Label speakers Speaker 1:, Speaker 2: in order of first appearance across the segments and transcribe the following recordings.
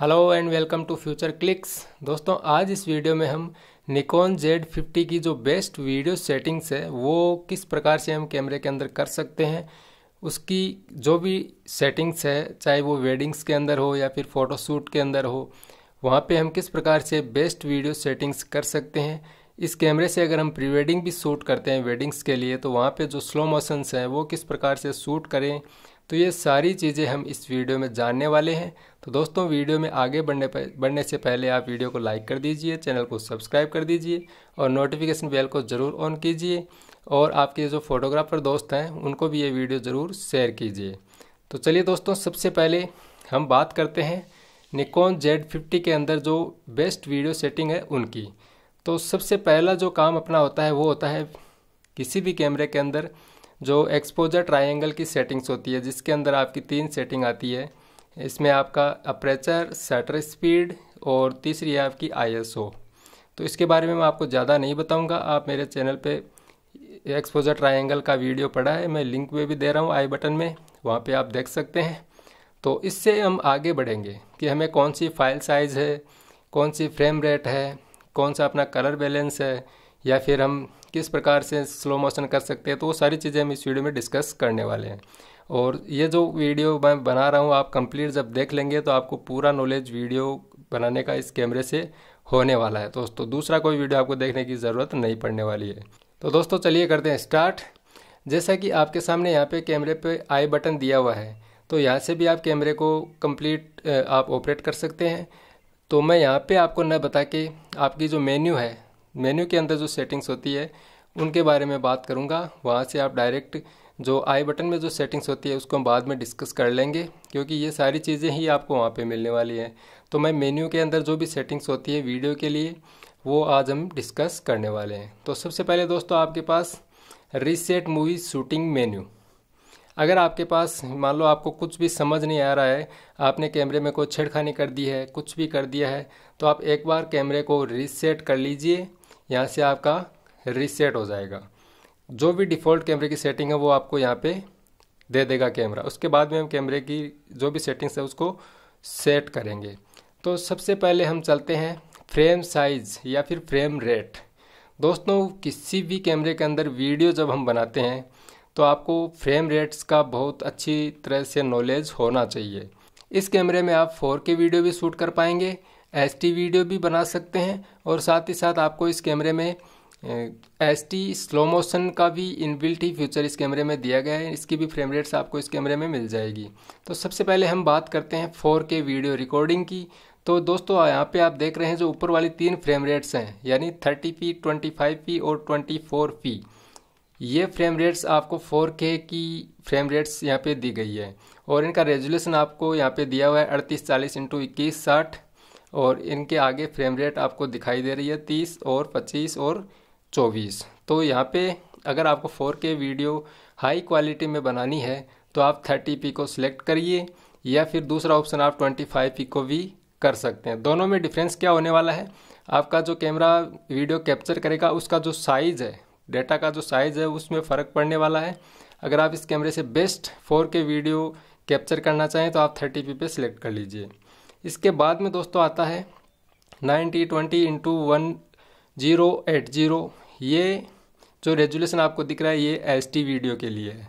Speaker 1: hello and welcome to Future Clicks दोस्तों आज इस वीडियो में हम निकोन जेड फिफ्टी की जो बेस्ट वीडियो सेटिंग्स है वो किस प्रकार से हम कैमरे के अंदर कर सकते हैं उसकी जो भी सेटिंग्स है चाहे वो वेडिंग्स के अंदर हो या फिर फ़ोटोशूट के अंदर हो वहाँ पे हम किस प्रकार से बेस्ट वीडियो सेटिंग्स कर सकते हैं इस कैमरे से अगर हम प्री वेडिंग भी शूट करते हैं वेडिंग्स के लिए तो वहाँ पर जो स्लो मोशंस हैं वो किस प्रकार से शूट करें तो ये सारी चीज़ें हम इस वीडियो में जानने वाले हैं तो दोस्तों वीडियो में आगे बढ़ने बढ़ने से पहले आप वीडियो को लाइक कर दीजिए चैनल को सब्सक्राइब कर दीजिए और नोटिफिकेशन बेल को ज़रूर ऑन कीजिए और आपके जो फोटोग्राफर दोस्त हैं उनको भी ये वीडियो ज़रूर शेयर कीजिए तो चलिए दोस्तों सबसे पहले हम बात करते हैं निकॉन जेड फिफ्टी के अंदर जो बेस्ट वीडियो सेटिंग है उनकी तो सबसे पहला जो काम अपना होता है वो होता है किसी भी कैमरे के अंदर जो एक्सपोजर ट्रायंगल की सेटिंग्स होती है जिसके अंदर आपकी तीन सेटिंग आती है इसमें आपका अप्रेचर सटर स्पीड और तीसरी है आपकी आईएसओ तो इसके बारे में मैं आपको ज़्यादा नहीं बताऊंगा आप मेरे चैनल पे एक्सपोजर ट्रायंगल का वीडियो पड़ा है मैं लिंक में भी दे रहा हूँ आई बटन में वहाँ पे आप देख सकते हैं तो इससे हम आगे बढ़ेंगे कि हमें कौन सी फाइल साइज़ है कौन सी फ्रेम रेट है कौन सा अपना कलर बैलेंस है या फिर हम किस प्रकार से स्लो मोशन कर सकते हैं तो वो सारी चीज़ें हम इस वीडियो में डिस्कस करने वाले हैं और ये जो वीडियो मैं बना रहा हूँ आप कंप्लीट जब देख लेंगे तो आपको पूरा नॉलेज वीडियो बनाने का इस कैमरे से होने वाला है दोस्तों तो दूसरा कोई वीडियो आपको देखने की ज़रूरत नहीं पड़ने वाली है तो दोस्तों चलिए करते हैं स्टार्ट जैसा कि आपके सामने यहाँ पे कैमरे पे आई बटन दिया हुआ है तो यहाँ से भी आप कैमरे को कंप्लीट आप ऑपरेट कर सकते हैं तो मैं यहाँ पे आपको न बता के आपकी जो मेन्यू है मेन्यू के अंदर जो सेटिंग्स होती है उनके बारे में बात करूँगा वहाँ से आप डायरेक्ट जो आई बटन में जो सेटिंग्स होती है उसको हम बाद में डिस्कस कर लेंगे क्योंकि ये सारी चीज़ें ही आपको वहाँ पे मिलने वाली हैं तो मैं मेन्यू के अंदर जो भी सेटिंग्स होती है वीडियो के लिए वो आज हम डिस्कस करने वाले हैं तो सबसे पहले दोस्तों आपके पास रीसेट मूवी शूटिंग मेन्यू अगर आपके पास मान लो आपको कुछ भी समझ नहीं आ रहा है आपने कैमरे में कोई छेड़खानी कर दी है कुछ भी कर दिया है तो आप एक बार कैमरे को रीसेट कर लीजिए यहाँ से आपका रीसेट हो जाएगा जो भी डिफ़ॉल्ट कैमरे की सेटिंग है वो आपको यहाँ पे दे देगा कैमरा उसके बाद में हम कैमरे की जो भी सेटिंग्स है उसको सेट करेंगे तो सबसे पहले हम चलते हैं फ्रेम साइज़ या फिर फ्रेम रेट दोस्तों किसी भी कैमरे के अंदर वीडियो जब हम बनाते हैं तो आपको फ्रेम रेट्स का बहुत अच्छी तरह से नॉलेज होना चाहिए इस कैमरे में आप 4K वीडियो भी शूट कर पाएंगे एच वीडियो भी बना सकते हैं और साथ ही साथ आपको इस कैमरे में एस टी स्लो मोशन का भी इनबिल्ट ही फ्यूचर इस कैमरे में दिया गया है इसकी भी फ्रेम रेट्स आपको इस कैमरे में मिल जाएगी तो सबसे पहले हम बात करते हैं 4K वीडियो रिकॉर्डिंग की तो दोस्तों यहाँ पे आप देख रहे हैं जो ऊपर वाली तीन फ्रेम रेट्स हैं यानी 30p, 25p और 24p ये फ्रेम रेट्स आपको 4K की फ्रेम रेट्स यहाँ पे दी गई है और इनका रेजुलेशन आपको यहाँ पे दिया हुआ है अड़तीस चालीस इंटू इक्कीस साठ और इनके आगे फ्रेम रेट आपको दिखाई दे रही है तीस और पच्चीस और चौबीस तो यहाँ पे अगर आपको four K video high quality में बनानी है तो आप थर्टी पी को सिलेक्ट करिए या फिर दूसरा ऑप्शन आप ट्वेंटी फाइव पी को भी कर सकते हैं दोनों में डिफरेंस क्या होने वाला है आपका जो कैमरा वीडियो कैप्चर करेगा उसका जो साइज़ है डेटा का जो साइज़ है उसमें फ़र्क पड़ने वाला है अगर आप इस कैमरे से best four K video capture करना चाहें तो आप थर्टी पी पे सिलेक्ट कर लीजिए इसके बाद में दोस्तों आता है ninety twenty into one zero eight zero ये जो रेजुलेशन आपको दिख रहा है ये एच वीडियो के लिए है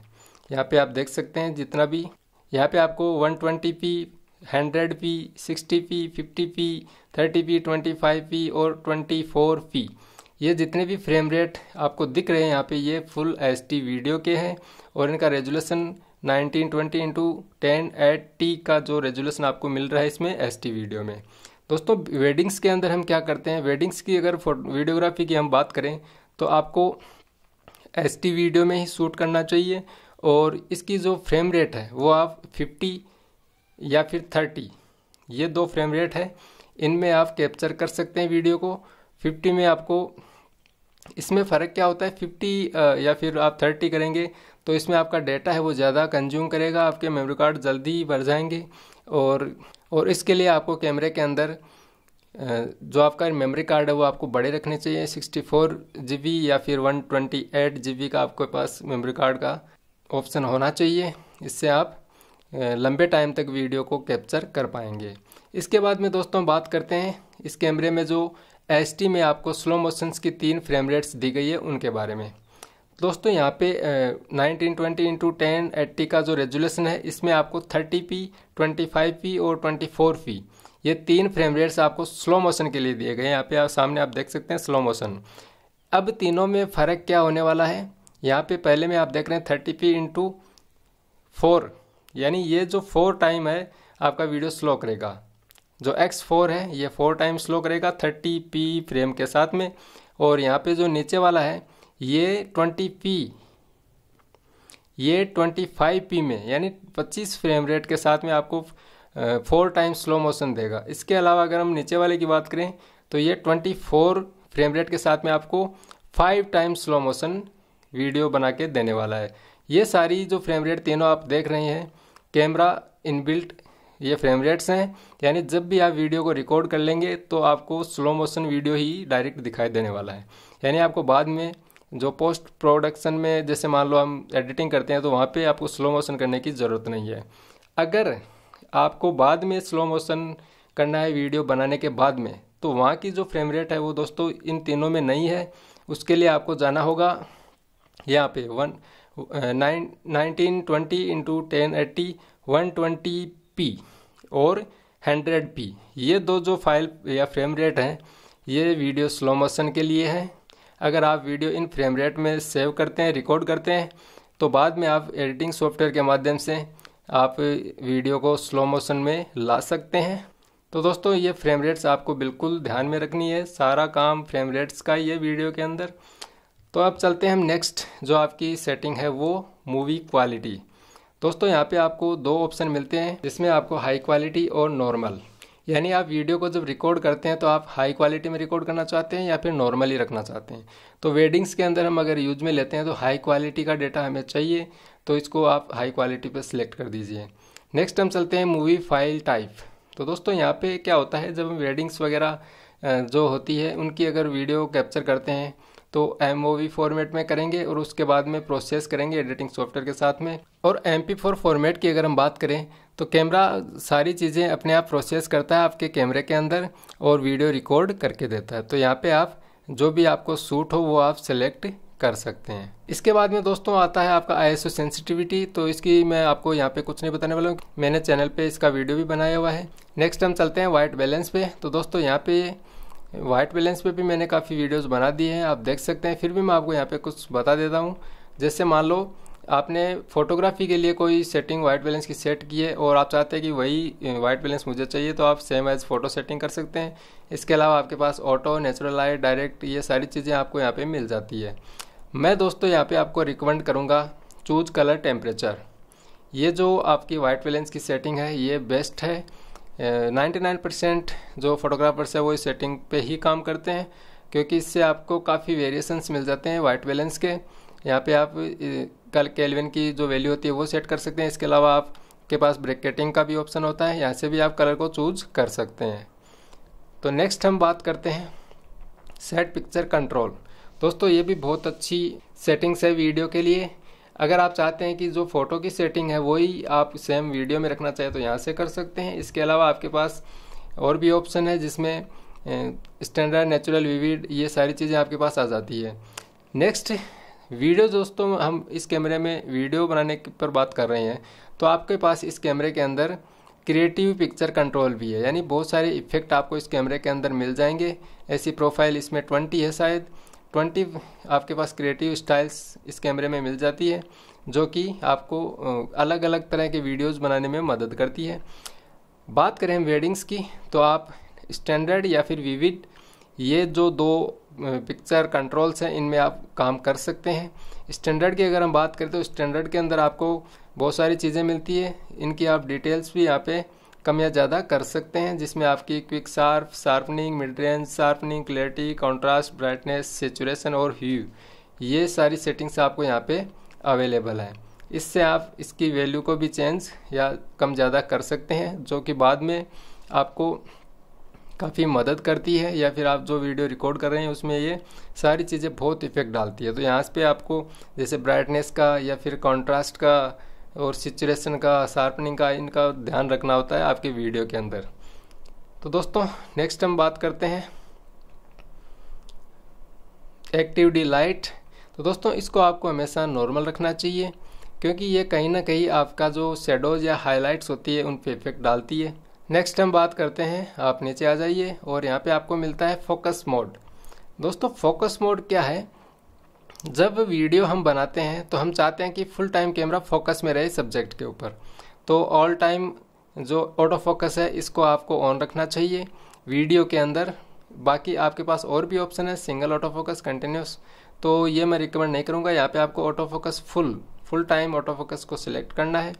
Speaker 1: यहाँ पे आप देख सकते हैं जितना भी यहाँ पे आपको one twenty P hundred P sixty P fifty P thirty P twenty five P और ट्वेंटी फोर पी ये जितने भी फ्रेम रेट आपको दिख रहे हैं यहाँ पे ये फुल एच वीडियो के हैं और इनका resolution nineteen twenty into ten eighty का जो रेजोल्यूशन आपको मिल रहा है इसमें एस टी वीडियो में दोस्तों वेडिंग्स के अंदर हम क्या करते हैं वेडिंग्स की अगर वीडियोग्राफी की हम बात करें तो आपको एस टी वीडियो में ही शूट करना चाहिए और इसकी जो फ्रेम रेट है वो आप फिफ्टी या फिर थर्टी ये दो फ्रेम रेट है इनमें आप कैप्चर कर सकते हैं वीडियो को फिफ्टी में आपको इसमें फ़र्क क्या होता है फिफ्टी या फिर आप थर्टी करेंगे तो इसमें आपका डेटा है वो ज़्यादा कंज्यूम करेगा आपके मेमोरी कार्ड जल्दी भर जाएंगे और और इसके लिए आपको कैमरे के अंदर जो आपका मेमोरी कार्ड है वो आपको बड़े रखने चाहिए सिक्सटी फोर जी बी या फिर one twenty eight G B का आपके पास मेमोरी कार्ड का ऑप्शन होना चाहिए इससे आप लंबे टाइम तक वीडियो को कैप्चर कर पाएंगे इसके बाद में दोस्तों बात करते हैं इस कैमरे में जो टी में आपको स्लो मोशंस की तीन फ्रेम रेट्स दी गई है उनके बारे में दोस्तों यहाँ पे nineteen twenty into ten eighty का जो रेजुलेशन है इसमें आपको thirty P twenty five P और ट्वेंटी फोर पी ये तीन फ्रेम रेट्स आपको स्लो मोशन के लिए दिए गए हैं यहाँ पे आप सामने आप देख सकते हैं स्लो मोशन अब तीनों में फ़र्क क्या होने वाला है यहाँ पे पहले में आप देख रहे हैं थर्टी पी इंटू फोर यानी ये जो फोर टाइम है आपका वीडियो स्लो करेगा जो एक्स फोर है ये फोर टाइम स्लो करेगा थर्टी पी फ्रेम के साथ में और यहाँ पे जो नीचे वाला है ये ट्वेंटी पी ये ट्वेंटी फाइव पी में यानी पच्चीस फ्रेम रेट के साथ में आपको फोर टाइम स्लो मोशन देगा इसके अलावा अगर हम नीचे वाले की बात करें तो ये ट्वेंटी फोर फ्रेम रेट के साथ में आपको five time slow motion video बना के देने वाला है ये सारी जो फ्रेम रेट तीनों आप देख रहे हैं कैमरा इनबिल्ट ये फ्रेम रेट्स हैं यानी जब भी आप वीडियो को रिकॉर्ड कर लेंगे तो आपको स्लो मोशन वीडियो ही डायरेक्ट दिखाई देने वाला है यानी आपको बाद में जो पोस्ट प्रोडक्शन में जैसे मान लो हम एडिटिंग करते हैं तो वहाँ पे आपको स्लो मोशन करने की ज़रूरत नहीं है अगर आपको बाद में स्लो मोशन करना है वीडियो बनाने के बाद में तो वहाँ की जो फ्रेम रेट है वो दोस्तों इन तीनों में नहीं है उसके लिए आपको जाना होगा यहाँ पे one nine nineteen twenty into ten eighty one twenty P और हंड्रेड पी ये दो जो फाइल या फ्रेम रेट हैं ये वीडियो स्लो मोशन के लिए हैं अगर आप वीडियो इन फ्रेम रेट में सेव करते हैं रिकॉर्ड करते हैं तो बाद में आप एडिटिंग सॉफ्टवेयर के माध्यम से आप वीडियो को स्लो मोशन में ला सकते हैं तो दोस्तों ये फ्रेम रेट्स आपको बिल्कुल ध्यान में रखनी है सारा काम फ्रेम रेट्स का ही है वीडियो के अंदर तो अब चलते हैं हम नेक्स्ट जो आपकी सेटिंग है वो मूवी क्वालिटी दोस्तों यहाँ पे आपको दो ऑप्शन मिलते हैं जिसमें आपको हाई क्वालिटी और नॉर्मल यानी आप वीडियो को जब रिकॉर्ड करते हैं तो आप हाई क्वालिटी में रिकॉर्ड करना चाहते हैं या फिर नॉर्मली रखना चाहते हैं तो वेडिंग्स के अंदर हम अगर यूज में लेते हैं तो हाई क्वालिटी का डेटा हमें चाहिए तो इसको आप हाई क्वालिटी पर सिलेक्ट कर दीजिए नेक्स्ट हम चलते हैं मूवी फाइल टाइप तो दोस्तों यहाँ पे क्या होता है जब हम वेडिंग्स वगैरह जो होती है उनकी अगर वीडियो कैप्चर करते हैं तो एम फॉर्मेट में करेंगे और उसके बाद में प्रोसेस करेंगे एडिटिंग सॉफ्टवेयर के साथ में और एम पी फॉर्मेट की अगर हम बात करें तो कैमरा सारी चीज़ें अपने आप प्रोसेस करता है आपके कैमरे के अंदर और वीडियो रिकॉर्ड करके देता है तो यहाँ पे आप जो भी आपको सूट हो वो आप सेलेक्ट कर सकते हैं इसके बाद में दोस्तों आता है आपका आई सेंसिटिविटी तो इसकी मैं आपको यहाँ पे कुछ नहीं बताने वाला हूँ मैंने चैनल पे इसका वीडियो भी बनाया हुआ है नेक्स्ट हम चलते हैं वाइट बैलेंस पे तो दोस्तों यहाँ पे वाइट बैलेंस पे भी मैंने काफ़ी वीडियोज़ बना दिए हैं आप देख सकते हैं फिर भी मैं आपको यहाँ पर कुछ बता देता हूँ जैसे मान लो आपने फोटोग्राफी के लिए कोई सेटिंग वाइट बैलेंस की सेट की है और आप चाहते हैं कि वही वाइट बैलेंस मुझे चाहिए तो आप सेम एज फ़ोटो सेटिंग कर सकते हैं इसके अलावा आपके पास ऑटो नेचुरल लाइट डायरेक्ट ये सारी चीज़ें आपको यहाँ पे मिल जाती है मैं दोस्तों यहाँ पे आपको रिकमेंड करूँगा चूज कलर टेम्परेचर ये जो आपकी वाइट बैलेंस की सेटिंग है ये बेस्ट है नाइन्टी नाइन परसेंट जो फोटोग्राफर्स है वो इस सेटिंग पर ही काम करते हैं क्योंकि इससे आपको काफ़ी वेरिएशंस मिल जाते हैं वाइट बैलेंस के यहाँ पे आप कल केल्विन की जो वैल्यू होती है वो सेट कर सकते हैं इसके अलावा आपके पास ब्रेकेटिंग का भी ऑप्शन होता है यहाँ से भी आप कलर को चूज कर सकते हैं तो नेक्स्ट हम बात करते हैं सेट पिक्चर कंट्रोल दोस्तों ये भी बहुत अच्छी सेटिंग्स है वीडियो के लिए अगर आप चाहते हैं कि जो फ़ोटो की सेटिंग है वही आप सेम वीडियो में रखना चाहें तो यहाँ से कर सकते हैं इसके अलावा आपके पास और भी ऑप्शन है जिसमें स्टैंडर्ड नेचुरल विविड ये सारी चीज़ें आपके पास आ जाती है नेक्स्ट वीडियो दोस्तों हम इस कैमरे में वीडियो बनाने पर बात कर रहे हैं तो आपके पास इस कैमरे के अंदर क्रिएटिव पिक्चर कंट्रोल भी है यानी बहुत सारे इफ़ेक्ट आपको इस कैमरे के अंदर मिल जाएंगे ऐसी प्रोफाइल इसमें ट्वेंटी है शायद ट्वेंटी आपके पास क्रिएटिव स्टाइल्स इस कैमरे में मिल जाती है जो कि आपको अलग अलग तरह के वीडियोस बनाने में मदद करती है बात करें हम वेडिंग्स की तो आप स्टैंडर्ड या फिर विविड ये जो दो पिक्चर कंट्रोल्स हैं इनमें आप काम कर सकते हैं स्टैंडर्ड की अगर हम बात करें तो स्टैंडर्ड के अंदर आपको बहुत सारी चीज़ें मिलती है इनकी आप डिटेल्स भी यहाँ पे कम या ज़्यादा कर सकते हैं जिसमें आपकी quick sharp sharpening mid range sharpening clarity contrast brightness saturation और ह्यू ये सारी सेटिंग्स आपको यहाँ पर अवेलेबल है इससे आप इसकी वैल्यू को भी चेंज या कम ज़्यादा कर सकते हैं जो कि बाद में आपको काफ़ी मदद करती है या फिर आप जो वीडियो रिकॉर्ड कर रहे हैं उसमें ये सारी चीज़ें बहुत इफ़ेक्ट डालती है तो यहाँ पे आपको जैसे ब्राइटनेस का या फिर कॉन्ट्रास्ट का और सिचुएशन का शार्पनिंग का इनका ध्यान रखना होता है आपके वीडियो के अंदर तो दोस्तों नेक्स्ट हम बात करते हैं एक्टिविटी लाइट तो दोस्तों इसको आपको हमेशा नॉर्मल रखना चाहिए क्योंकि ये कहीं ना कहीं आपका जो शेडोज या हाईलाइट्स होती है उन पर इफेक्ट डालती है नेक्स्ट हम बात करते हैं आप नीचे आ जाइए और यहाँ पे आपको मिलता है फोकस मोड दोस्तों फोकस मोड क्या है जब वीडियो हम बनाते हैं तो हम चाहते हैं कि फुल टाइम कैमरा फोकस में रहे सब्जेक्ट के ऊपर तो ऑल टाइम जो ऑटो फोकस है इसको आपको ऑन रखना चाहिए वीडियो के अंदर बाकी आपके पास और भी ऑप्शन है सिंगल ऑटो फोकस कंटिन्यूस तो ये मैं रिकमेंड नहीं करूँगा यहाँ पे आपको auto focus full full time auto focus को सिलेक्ट करना है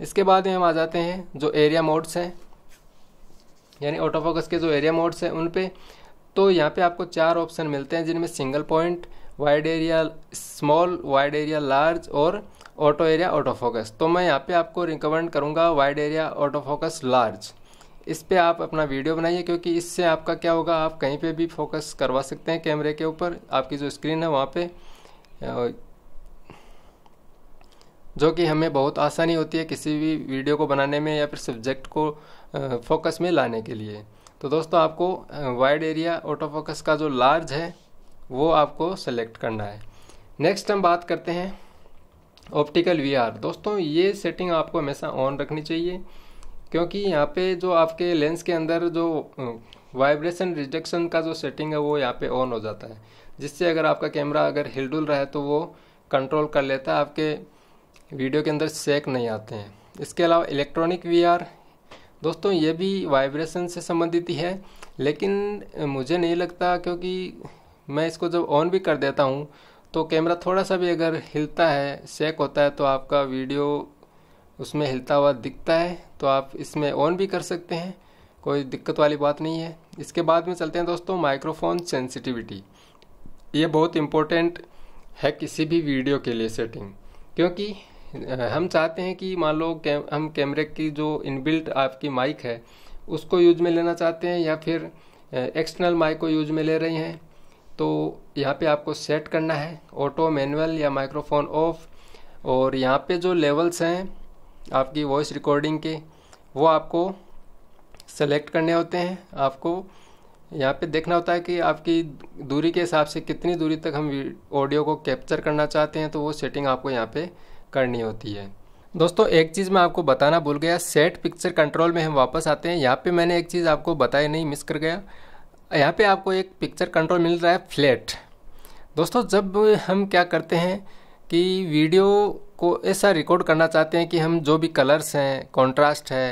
Speaker 1: इसके बाद में हम आ जाते हैं जो एरिया मोड्स हैं यानी ऑटो फोकस के जो एरिया मोड्स हैं उन पे तो यहाँ पे आपको चार ऑप्शन मिलते हैं जिनमें single point wide area small wide area large और ऑटो एरिया ऑटो फोकस तो मैं यहाँ पे आपको रिकमेंड करूँगा wide area auto focus large इस पर आप अपना वीडियो बनाइए क्योंकि इससे आपका क्या होगा आप कहीं पे भी फोकस करवा सकते हैं कैमरे के ऊपर आपकी जो स्क्रीन है वहाँ पे जो कि हमें बहुत आसानी होती है किसी भी वीडियो को बनाने में या फिर सब्जेक्ट को फोकस में लाने के लिए तो दोस्तों आपको वाइड एरिया ऑटो फोकस का जो लार्ज है वो आपको सेलेक्ट करना है नेक्स्ट हम बात करते हैं ऑप्टिकल वीआर दोस्तों ये सेटिंग आपको हमेशा ऑन रखनी चाहिए क्योंकि यहाँ पे जो आपके लेंस के अंदर जो वाइब्रेशन रिडक्शन का जो सेटिंग है वो यहाँ पे ऑन हो जाता है जिससे अगर आपका कैमरा अगर हिलडुल रहा है तो वो कंट्रोल कर लेता है आपके वीडियो के अंदर सेक नहीं आते हैं इसके अलावा इलेक्ट्रॉनिक वीआर दोस्तों ये भी वाइब्रेशन से संबंधित ही है लेकिन मुझे नहीं लगता क्योंकि मैं इसको जब ऑन भी कर देता हूँ तो कैमरा थोड़ा सा भी अगर हिलता है शेक होता है तो आपका वीडियो उसमें हिलता हुआ दिखता है तो आप इसमें ऑन भी कर सकते हैं कोई दिक्कत वाली बात नहीं है इसके बाद में चलते हैं दोस्तों माइक्रोफोन सेंसिटिविटी ये बहुत इम्पोर्टेंट है किसी भी वीडियो के लिए सेटिंग क्योंकि हम चाहते हैं कि मान लो कैम, हम कैमरे की जो इनबिल्ट आपकी माइक है उसको यूज में लेना चाहते हैं या फिर एक्सटर्नल माइक को यूज में ले रहे हैं तो यहाँ पे आपको सेट करना है ऑटो मैनुअल या माइक्रोफोन ऑफ और यहाँ पे जो लेवल्स हैं आपकी वॉइस रिकॉर्डिंग के वो आपको सेलेक्ट करने होते हैं आपको यहाँ पे देखना होता है कि आपकी दूरी के हिसाब से कितनी दूरी तक हम ऑडियो को कैप्चर करना चाहते हैं तो वो सेटिंग आपको यहाँ पे करनी होती है दोस्तों एक चीज़ मैं आपको बताना भूल गया सेट पिक्चर कंट्रोल में हम वापस आते हैं यहाँ पे मैंने एक चीज़ आपको बताया नहीं मिस कर गया यहाँ पे आपको एक पिक्चर कंट्रोल मिल रहा है फ्लैट दोस्तों जब हम क्या करते हैं कि वीडियो को ऐसा रिकॉर्ड करना चाहते हैं कि हम जो भी कलर्स हैं कॉन्ट्रास्ट है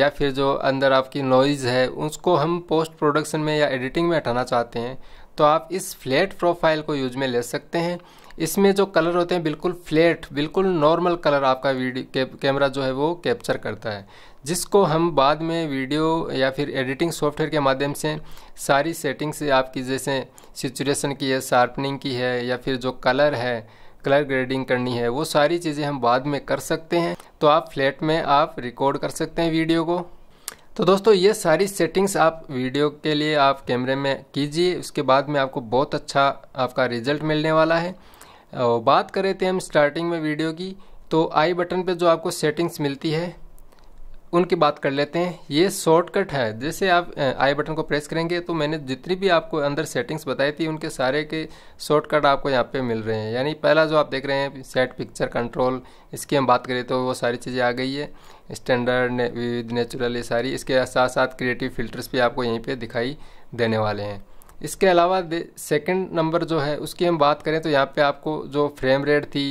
Speaker 1: या फिर जो अंदर आपकी नॉइज़ है उसको हम पोस्ट प्रोडक्शन में या एडिटिंग में हटाना चाहते हैं तो आप इस फ्लैट प्रोफाइल को यूज में ले सकते हैं इसमें जो कलर होते हैं बिल्कुल फ्लैट बिल्कुल नॉर्मल कलर आपका वीडियो के, कैमरा जो है वो कैप्चर करता है जिसको हम बाद में वीडियो या फिर एडिटिंग सॉफ्टवेयर के माध्यम से सारी सेटिंग्स से आपकी जैसे सिचुएशन की है शार्पनिंग की है या फिर जो कलर है कलर ग्रेडिंग करनी है वो सारी चीज़ें हम बाद में कर सकते हैं तो आप फ्लैट में आप रिकॉर्ड कर सकते हैं वीडियो को तो दोस्तों ये सारी सेटिंग्स आप वीडियो के लिए आप कैमरे में कीजिए उसके बाद में आपको बहुत अच्छा आपका रिजल्ट मिलने वाला है और बात करें थे हम स्टार्टिंग में वीडियो की तो आई बटन पे जो आपको सेटिंग्स मिलती है उनकी बात कर लेते हैं ये शॉर्टकट है जैसे आप आई बटन को प्रेस करेंगे तो मैंने जितनी भी आपको अंदर सेटिंग्स बताई थी उनके सारे के शॉर्टकट आपको यहाँ पे मिल रहे हैं यानी पहला जो आप देख रहे हैं सेट पिक्चर कंट्रोल इसकी हम बात करें तो वो सारी चीज़ें आ गई है स्टैंडर्ड विद नेचुरल ये सारी इसके साथ साथ क्रिएटिव फिल्टर्स भी आपको यहीं पर दिखाई देने वाले हैं इसके अलावा सेकंड नंबर जो है उसकी हम बात करें तो यहाँ पे आपको जो फ्रेम रेट थी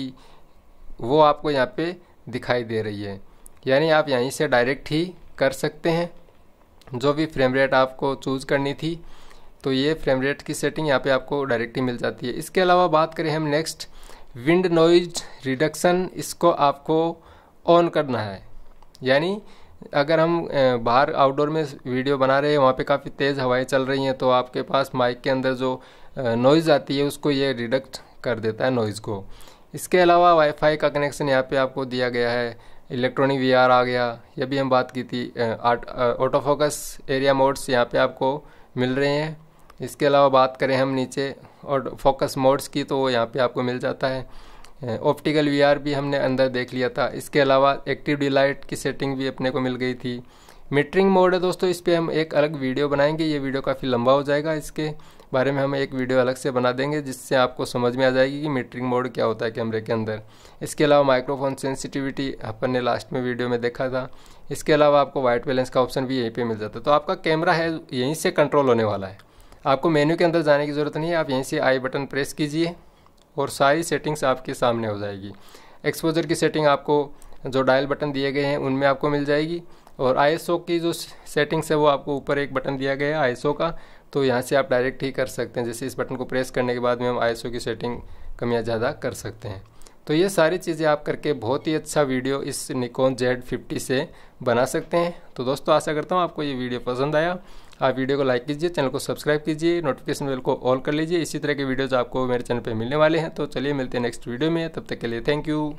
Speaker 1: वो आपको यहाँ पे दिखाई दे रही है यानी आप यहीं से डायरेक्ट ही कर सकते हैं जो भी फ्रेम रेट आपको चूज़ करनी थी तो ये फ्रेम रेट की सेटिंग यहाँ पे आपको डायरेक्ट ही मिल जाती है इसके अलावा बात करें हम नेक्स्ट विंड नॉइज रिडक्शन इसको आपको ऑन करना है यानी अगर हम बाहर आउटडोर में वीडियो बना रहे हैं वहाँ पे काफ़ी तेज़ हवाएं चल रही हैं तो आपके पास माइक के अंदर जो नॉइज़ आती है उसको ये रिडक्ट कर देता है नॉइज़ को इसके अलावा वाईफाई का कनेक्शन यहाँ पे आपको दिया गया है इलेक्ट्रॉनिक वीआर आ गया ये भी हम बात की थी ऑटो फोकस एरिया मोड्स यहाँ पर आपको मिल रहे हैं इसके अलावा बात करें हम नीचे और फोकस मोड्स की तो यहाँ पर आपको मिल जाता है ऑप्टिकल वीआर भी हमने अंदर देख लिया था इसके अलावा एक्टिव डिलाइट की सेटिंग भी अपने को मिल गई थी मीटरिंग मोड है दोस्तों इस पर हम एक अलग वीडियो बनाएंगे ये वीडियो काफ़ी लंबा हो जाएगा इसके बारे में हम एक वीडियो अलग से बना देंगे जिससे आपको समझ में आ जाएगी कि मीटरिंग मोड क्या होता है कैमरे के अंदर इसके अलावा माइक्रोफोन सेंसिटिविटी अपन ने लास्ट में वीडियो में देखा था इसके अलावा आपको वाइट बैलेंस का ऑप्शन भी यहीं पर मिल जाता है तो आपका कैमरा है यहीं से कंट्रोल होने वाला है आपको मेन्यू के अंदर जाने की ज़रूरत नहीं है आप यहीं से आई बटन प्रेस कीजिए और सारी सेटिंग्स आपके सामने हो जाएगी एक्सपोजर की सेटिंग आपको जो डायल बटन दिए गए हैं उनमें आपको मिल जाएगी और आईएसओ की जो सेटिंग्स है वो आपको ऊपर एक बटन दिया गया है आईएसओ का तो यहाँ से आप डायरेक्ट ही कर सकते हैं जैसे इस बटन को प्रेस करने के बाद में हम आईएसओ की सेटिंग कम या ज़्यादा कर सकते हैं तो ये सारी चीज़ें आप करके बहुत ही अच्छा वीडियो इस निकोन जेड फिफ्टी से बना सकते हैं तो दोस्तों आशा करता हूँ आपको ये वीडियो पसंद आया आप वीडियो को लाइक कीजिए चैनल को सब्सक्राइब कीजिए नोटिफिकेशन बेल को ऑल कर लीजिए इसी तरह के वीडियोज़ आपको मेरे चैनल पर मिलने वाले हैं तो चलिए मिलते हैं नेक्स्ट वीडियो में तब तक के लिए थैंक यू